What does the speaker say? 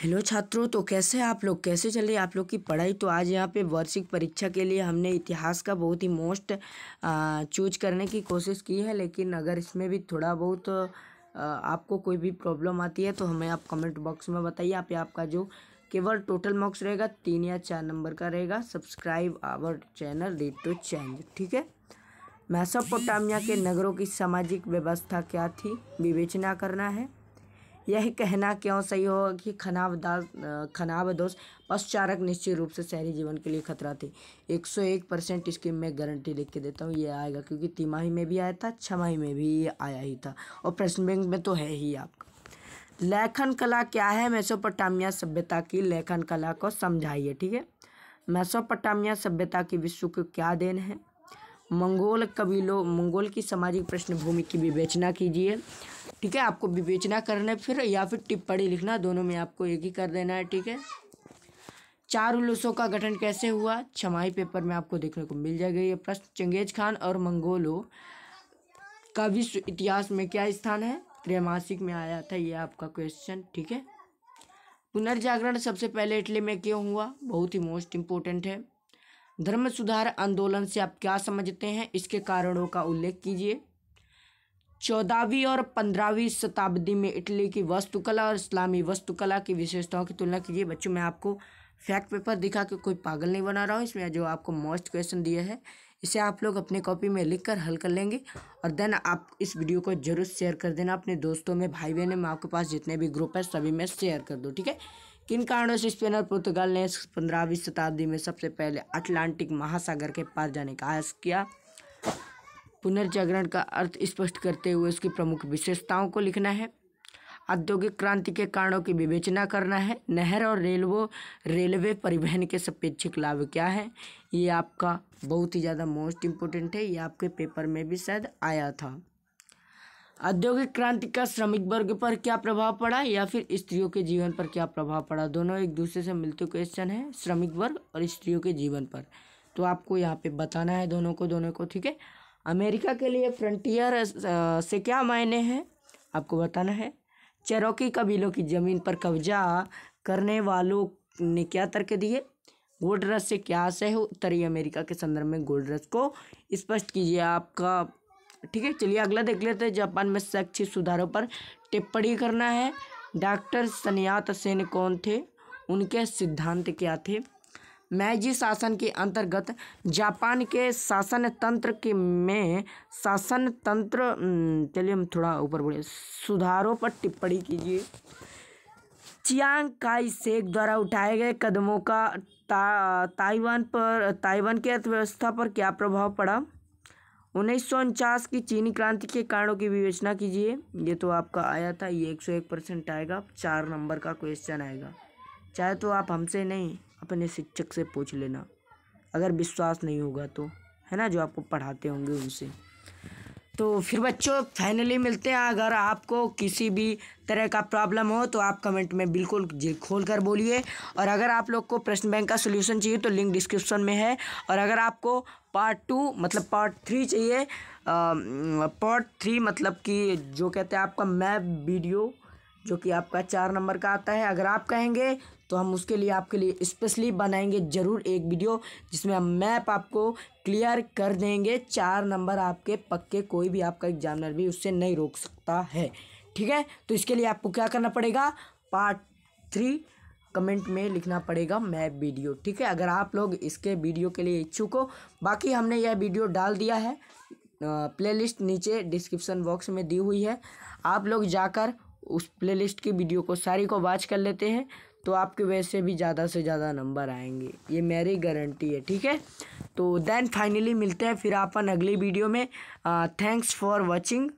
hello छात्रों तो कैसे आप लोग कैसे चले आप लोग की पढ़ाई तो आज यहाँ पे वार्षिक परीक्षा के लिए हमने इतिहास का बहुत ही मोस्ट चूज करने की कोशिश की है लेकिन अगर इसमें भी थोड़ा बहुत आपको कोई भी प्रॉब्लम आती है तो हमें आप कमेंट बॉक्स में बताइए आप आपका जो केवल टोटल मार्क्स रहेगा तीन या चार नंबर का रहेगा subscribe our channel read to change ठीक है मैसोपोटामिया के नगरों की सामाजिक व्यवस्था क्या थी विवेचना करना है यह कहना क्यों सही होगा कि खनाब दोष पश्चारक निश्चित रूप से शहरी जीवन के लिए खतरा सौ 101 परसेंट इसकी मैं गारंटी लिख के देता हूँ ये आएगा क्योंकि तिमाही में भी आया था छमाही में भी आया ही था और प्रश्न बैंक में तो है ही आपका लेखन कला क्या है मैसोपटामिया सभ्यता की लेखन कला को समझाइए ठीक है मैसोपटामिया सभ्यता की विश्व को क्या देन है मंगोल कबीलों मंगोल की सामाजिक पृष्ठभूमि की विवेचना कीजिए ठीक है आपको विवेचना करना फिर या फिर टिप्पणी लिखना दोनों में आपको एक ही कर देना है ठीक है चार उलूसों का गठन कैसे हुआ छमाही पेपर में आपको देखने को मिल जाएगा ये प्रश्न चंगेज खान और मंगोलो का विश्व इतिहास में क्या स्थान है त्रैमासिक में आया था ये आपका क्वेश्चन ठीक है पुनर्जागरण सबसे पहले इटली में क्यों हुआ बहुत ही मोस्ट इम्पोर्टेंट है धर्म सुधार आंदोलन से आप क्या समझते हैं इसके कारणों का उल्लेख कीजिए चौदहवीं और पंद्रहवीं शताब्दी में इटली की वस्तुकला और इस्लामी वस्तुकला की विशेषताओं की तुलना कीजिए बच्चों मैं आपको फैक्ट पेपर दिखा के कोई पागल नहीं बना रहा हूँ इसमें जो आपको मोस्ट क्वेश्चन दिया है इसे आप लोग अपने कॉपी में लिख कर हल कर लेंगे और देन आप इस वीडियो को जरूर शेयर कर देना अपने दोस्तों में भाई बहन में आपके पास जितने भी ग्रुप है सभी में शेयर कर दो ठीक है किन कारणों से स्पेन और पुर्तगाल ने पंद्रहवीं शताब्दी में सबसे पहले अटलांटिक महासागर के पार जाने का आयास किया पुनर्जागरण का अर्थ स्पष्ट करते हुए उसकी प्रमुख विशेषताओं को लिखना है औद्योगिक क्रांति के कारणों की विवेचना करना है नहर और रेलवो रेलवे परिवहन के सपेक्षिक लाभ क्या है ये आपका बहुत ही ज़्यादा मोस्ट इम्पोर्टेंट है ये आपके पेपर में भी शायद आया था औद्योगिक क्रांति का श्रमिक वर्ग पर क्या प्रभाव पड़ा या फिर स्त्रियों के जीवन पर क्या प्रभाव पड़ा दोनों एक दूसरे से मिलते क्वेश्चन है श्रमिक वर्ग और स्त्रियों के जीवन पर तो आपको यहाँ पे बताना है दोनों को दोनों को ठीक है अमेरिका के लिए फ्रंटियर से क्या मायने हैं आपको बताना है चरौकी कबीलों की ज़मीन पर कब्जा करने वालों ने क्या तर्क दिए गोल्ड रस से क्या आशय उत्तरी अमेरिका के संदर्भ में गोल्ड रस को स्पष्ट कीजिए आपका ठीक है चलिए अगला देख लेते हैं जापान में शैक्षिक सुधारों पर टिप्पणी करना है डॉक्टर सन्यात सेन कौन थे उनके सिद्धांत क्या थे मैजी शासन के अंतर्गत जापान के शासन तंत्र के में शासन तंत्र चलिए हम थोड़ा ऊपर बढ़े सुधारों पर टिप्पणी कीजिए चियांग काई शेख द्वारा उठाए गए कदमों का ता, ताइवान पर ताइवान की अर्थव्यवस्था पर क्या प्रभाव पड़ा उन्नीस की चीनी क्रांति के कारणों की विवेचना कीजिए ये तो आपका आया था ये एक सौ एक परसेंट आएगा चार नंबर का क्वेश्चन आएगा चाहे तो आप हमसे नहीं अपने शिक्षक से पूछ लेना अगर विश्वास नहीं होगा तो है ना जो आपको पढ़ाते होंगे उनसे तो फिर बच्चों फाइनली मिलते हैं अगर आपको किसी भी तरह का प्रॉब्लम हो तो आप कमेंट में बिल्कुल खोल कर बोलिए और अगर आप लोग को प्रश्न बैंक का सोल्यूशन चाहिए तो लिंक डिस्क्रिप्शन में है और अगर आपको पार्ट टू मतलब पार्ट थ्री चाहिए पार्ट थ्री मतलब कि जो कहते हैं आपका मैप वीडियो जो कि आपका चार नंबर का आता है अगर आप कहेंगे तो हम उसके लिए आपके लिए स्पेशली बनाएंगे ज़रूर एक वीडियो जिसमें हम मैप आपको क्लियर कर देंगे चार नंबर आपके पक्के कोई भी आपका एग्जामिनर भी उससे नहीं रोक सकता है ठीक है तो इसके लिए आपको क्या करना पड़ेगा पार्ट थ्री कमेंट में लिखना पड़ेगा मैप वीडियो ठीक है अगर आप लोग इसके वीडियो के लिए इच्छुक हो बाकी हमने यह वीडियो डाल दिया है प्लेलिस्ट नीचे डिस्क्रिप्शन बॉक्स में दी हुई है आप लोग जाकर उस प्लेलिस्ट की वीडियो को सारी को वॉच कर लेते हैं तो आपके वैसे भी ज़्यादा से ज़्यादा नंबर आएंगे ये मेरी गारंटी है ठीक है तो देन फाइनली मिलते हैं फिर आपन अगली वीडियो में थैंक्स फॉर वॉचिंग